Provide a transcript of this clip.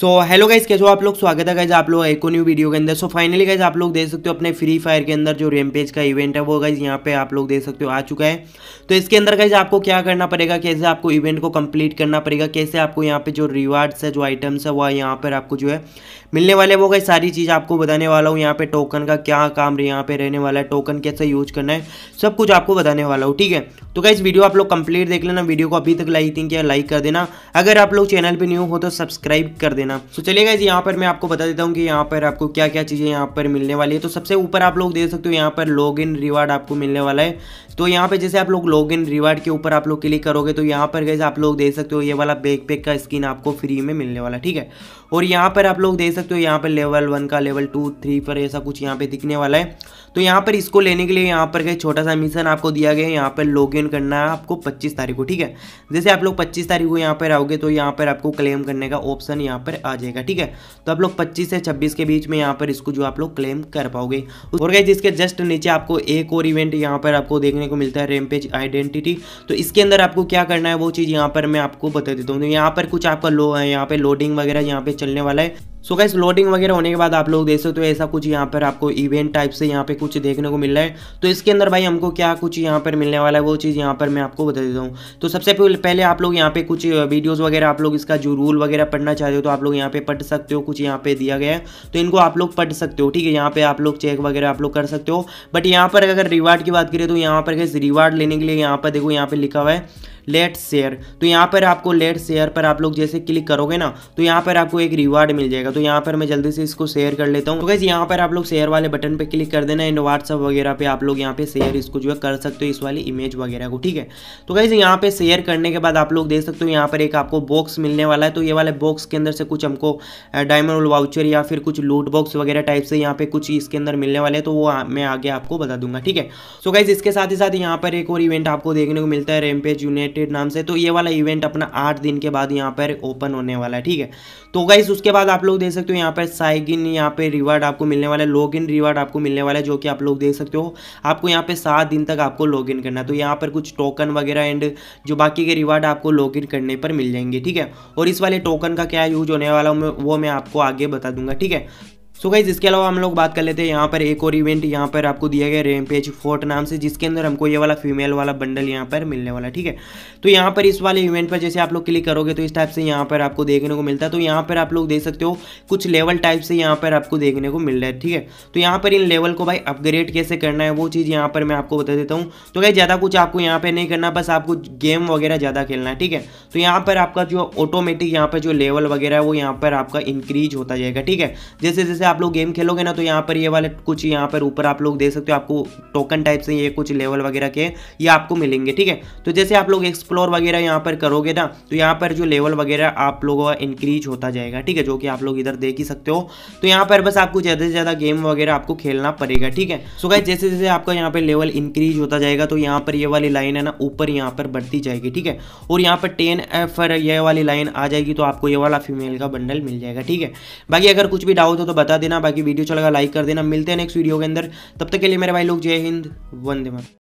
so hello guys कैसे हो आप लोग स्वागत है गाइज आप लोग एक न्यू वीडियो के अंदर सो फाइनली गाइज आप लोग देख सकते हो अपने फ्री फायर के अंदर जो रेमपेज का इवेंट है वो गाइज यहाँ पे आप लोग देख सकते हो आ चुका है तो इसके अंदर गाइज आपको क्या करना पड़ेगा कैसे आपको इवेंट को कंप्लीट करना पड़ेगा कैसे आपको यहाँ पे जो रिवार्ड्स है जो आइटम्स है वह यहाँ पर आपको जो है मिलने वाले वो गाइज सारी चीज़ आपको बताने वाला हूँ यहाँ पे टोकन का क्या काम यहाँ पे रहने वाला है टोकन कैसे यूज करना है सब कुछ आपको बताने वाला हूँ ठीक है तो गाइज वीडियो आप लोग कंप्लीट देख लेना वीडियो को अभी तक लाइक थी या लाइक कर देना अगर आप लोग चैनल पर न्यू हो तो सब्सक्राइब कर देना देना तो चलेगा जी यहाँ पर मैं आपको बता देता हूँ कि यहाँ पर आपको क्या क्या चीज़ें यहाँ पर मिलने वाली है तो सबसे ऊपर आप लोग देख सकते हो यहाँ पर लॉग इन रिवार्ड आपको मिलने वाला है तो यहाँ पर जैसे आप लोग लॉग इन रिवार्ड के ऊपर आप लोग क्लिक करोगे तो यहाँ पर गए आप लोग देख सकते हो ये वाला बैक पैक का स्किन आपको फ्री में मिलने वाला ठीक है और यहाँ पर आप लोग देख सकते हो यहाँ पर लेवल वन का लेवल टू थ्री पर ऐसा कुछ यहाँ पर दिखने वाला है तो यहाँ पर इसको लेने के लिए यहाँ पर गए छोटा सा मिशन आपको दिया गया है यहाँ पर लॉग इन करना है आपको 25 तारीख को ठीक है जैसे आप लोग 25 तारीख को यहाँ पर आओगे तो यहाँ पर आपको क्लेम करने का ऑप्शन यहाँ पर पर आ जाएगा ठीक है तो आप लोग पच्चीस से छब्बीस के बीच में यहाँ पर इसको जो आप लोग क्लेम कर पाओगे और गए इसके जस्ट नीचे आपको एक और इवेंट यहाँ पर आपको देखने को मिलता है रेमपेज आइडेंटिटी तो इसके अंदर आपको क्या करना है वो चीज़ यहाँ पर मैं आपको बता देता हूँ यहाँ पर कुछ आपका लो यहाँ पे लोडिंग वगैरह यहाँ पे चलने वाला है सो गाइस लोडिंग वगैरह होने के बाद आप लोग देख सकते हो ऐसा कुछ यहाँ पर आपको इवेंट टाइप से यहाँ पे कुछ देखने को मिल रहा है तो इसके अंदर भाई हमको क्या कुछ यहाँ पर मिलने वाला है वो चीज़ यहाँ पर मैं आपको बता देता हूँ तो सबसे पहले आप लोग यहाँ पे कुछ वीडियोज़ वगैरह आप लोग इसका जो रूल वगैरह पढ़ना चाहते हो तो आप लोग यहाँ पे पढ़ सकते हो कुछ यहाँ पे दिया गया है तो इनको आप लोग पढ़ सकते हो ठीक है यहाँ पे आप लोग चेक वगैरह आप लोग कर सकते हो बट यहाँ पर अगर रिवार्ड की बात करें तो यहाँ पर गैस रिवार्ड लेने के लिए यहाँ पर देखो यहाँ पर लिखा हुआ है लेट शेयर तो यहाँ पर आपको लेट शेयर पर आप लोग जैसे क्लिक करोगे ना तो यहाँ पर आपको एक रिवार्ड मिल जाएगा तो यहाँ पर मैं जल्दी से इसको शेयर कर लेता हूँ तो कैसे यहाँ पर आप लोग शेयर वाले बटन पर क्लिक कर देना एंड व्हाट्सअप वगैरह पे आप लोग यहाँ पे शेयर इसको जो है कर सकते हो इस वाली इमेज वगैरह को ठीक है तो कैसे यहाँ पे शेयर करने के बाद आप लोग देख सकते हो यहाँ पर एक आपको बॉक्स मिलने वाला है तो ये वाले बॉक्स के अंदर से कुछ हमको डायमंड वाउचर या फिर कुछ लूट बॉक्स वगैरह टाइप से यहाँ पे कुछ इसके अंदर मिलने वाले हैं तो वो मैं आगे आपको बता दूंगा ठीक है सो गाइज इसके साथ ही साथ यहाँ पर एक और इवेंट आपको देखने को मिलता है रेमपेज यूनाइटेड नाम से तो ये वाला इवेंट अपना आठ दिन के बाद यहाँ पर ओपन होने वाला है ठीक है तो गाइज उसके बाद आप लोग देख सकते हो यहाँ पर इन यहाँ पे रिवार्ड आपको मिलने वाला है लॉग इन रिवार्ड आपको मिलने वाला है जो कि आप लोग देख सकते हो आपको यहाँ पे सात दिन तक आपको लॉग इन करना है तो यहाँ पर कुछ टोकन वगैरह एंड जो बाकी के रिवार्ड आपको लॉग इन करने पर मिल जाएंगे ठीक है और इस वाले टोकन का क्या यूज होने वाला वो मैं आपको आगे बता दूंगा ठीक है सो गाइज इसके अलावा हम लोग बात कर लेते हैं यहाँ पर एक और इवेंट यहाँ पर आपको दिया गया पेज फोर्ट नाम से जिसके अंदर हमको ये वाला फीमेल वाला बंडल यहाँ पर मिलने वाला ठीक है तो यहाँ पर इस वाले इवेंट पर जैसे आप लोग क्लिक करोगे तो इस टाइप से यहाँ पर आपको देखने को मिलता है तो यहाँ पर आप लोग देख सकते हो कुछ लेवल टाइप से यहाँ पर आपको देखने को मिल रहा है ठीक है तो यहाँ पर इन लेवल को भाई अपग्रेड कैसे करना है वो चीज़ यहाँ पर मैं आपको बता देता हूँ तो गाइज ज़्यादा कुछ आपको यहाँ पर नहीं करना बस आपको गेम वगैरह ज़्यादा खेलना है ठीक है तो यहाँ पर आपका जो ऑटोमेटिक यहाँ पर जो लेवल वगैरह है वो यहाँ पर आपका इंक्रीज होता जाएगा ठीक है जैसे जैसे से आप लोग गेम खेलोगे ना तो यहाँ पर ये वाले कुछ यहाँ पर ऊपर आप लोग दे सकते हो आपको टोकन टाइप से ये कुछ लेवल वगैरह के ये आपको मिलेंगे ठीक है तो जैसे आप लोग एक्सप्लोर वगैरह यहाँ पर करोगे ना तो यहाँ पर जो लेवल वगैरह आप लोगों का इंक्रीज होता जाएगा ठीक है जो कि आप लोग इधर देख ही सकते हो तो यहाँ पर बस आपको ज़्यादा से ज़्यादा गेम वगैरह आपको खेलना पड़ेगा ठीक है सो गाइज जैसे जैसे आपका यहाँ पर लेवल इंक्रीज होता जाएगा तो यहाँ पर ये वाली लाइन है ना ऊपर यहाँ पर बढ़ती जाएगी ठीक है और यहाँ पर टेन पर ये वाली लाइन आ जाएगी तो आपको ये वाला फीमेल का बंडल मिल जाएगा ठीक है बाकी अगर कुछ भी डाउट हो तो बता बता देना बाकी वीडियो चलेगा अच्छा लाइक कर देना मिलते हैं नेक्स्ट वीडियो के अंदर तब तक के लिए मेरे भाई लोग जय हिंद वंदे मातरम